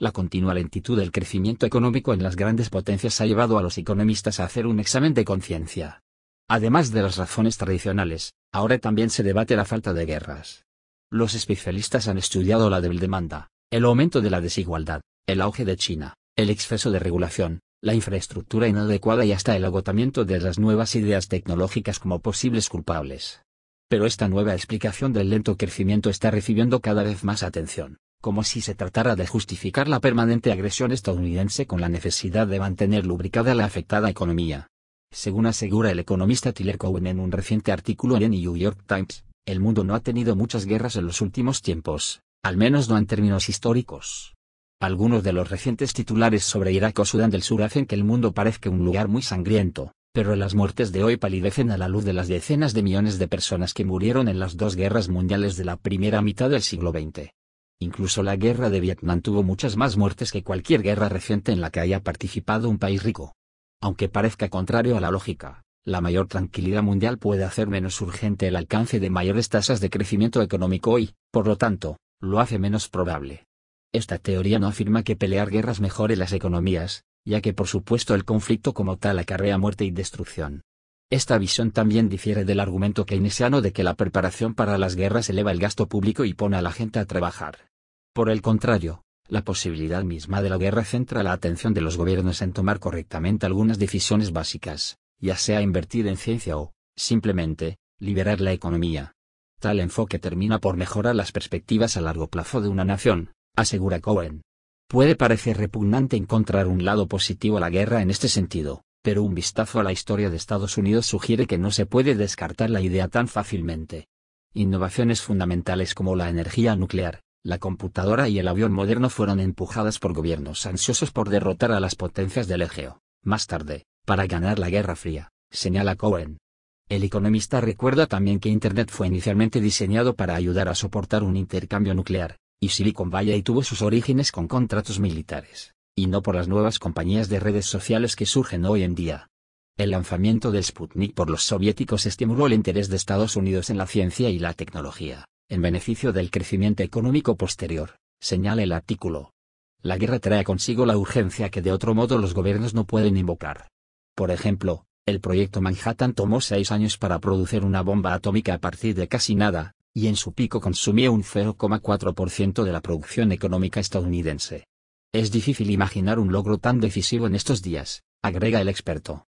La continua lentitud del crecimiento económico en las grandes potencias ha llevado a los economistas a hacer un examen de conciencia. Además de las razones tradicionales, ahora también se debate la falta de guerras. Los especialistas han estudiado la débil demanda, el aumento de la desigualdad, el auge de China, el exceso de regulación, la infraestructura inadecuada y hasta el agotamiento de las nuevas ideas tecnológicas como posibles culpables. Pero esta nueva explicación del lento crecimiento está recibiendo cada vez más atención como si se tratara de justificar la permanente agresión estadounidense con la necesidad de mantener lubricada la afectada economía. Según asegura el economista Tyler Cowen en un reciente artículo en el New York Times, el mundo no ha tenido muchas guerras en los últimos tiempos, al menos no en términos históricos. Algunos de los recientes titulares sobre Irak o Sudán del Sur hacen que el mundo parezca un lugar muy sangriento, pero las muertes de hoy palidecen a la luz de las decenas de millones de personas que murieron en las dos guerras mundiales de la primera mitad del siglo XX. Incluso la guerra de Vietnam tuvo muchas más muertes que cualquier guerra reciente en la que haya participado un país rico. Aunque parezca contrario a la lógica, la mayor tranquilidad mundial puede hacer menos urgente el alcance de mayores tasas de crecimiento económico y, por lo tanto, lo hace menos probable. Esta teoría no afirma que pelear guerras mejore las economías, ya que por supuesto el conflicto como tal acarrea muerte y destrucción. Esta visión también difiere del argumento keynesiano de que la preparación para las guerras eleva el gasto público y pone a la gente a trabajar. Por el contrario, la posibilidad misma de la guerra centra la atención de los gobiernos en tomar correctamente algunas decisiones básicas, ya sea invertir en ciencia o, simplemente, liberar la economía. Tal enfoque termina por mejorar las perspectivas a largo plazo de una nación, asegura Cohen. Puede parecer repugnante encontrar un lado positivo a la guerra en este sentido, pero un vistazo a la historia de Estados Unidos sugiere que no se puede descartar la idea tan fácilmente. Innovaciones fundamentales como la energía nuclear, la computadora y el avión moderno fueron empujadas por gobiernos ansiosos por derrotar a las potencias del Egeo, más tarde, para ganar la Guerra Fría, señala Cohen. El economista recuerda también que Internet fue inicialmente diseñado para ayudar a soportar un intercambio nuclear, y Silicon Valley tuvo sus orígenes con contratos militares, y no por las nuevas compañías de redes sociales que surgen hoy en día. El lanzamiento del Sputnik por los soviéticos estimuló el interés de Estados Unidos en la ciencia y la tecnología, en beneficio del crecimiento económico posterior, señala el artículo. La guerra trae consigo la urgencia que de otro modo los gobiernos no pueden invocar. Por ejemplo, el proyecto Manhattan tomó seis años para producir una bomba atómica a partir de casi nada, y en su pico consumía un 0,4% de la producción económica estadounidense. Es difícil imaginar un logro tan decisivo en estos días, agrega el experto.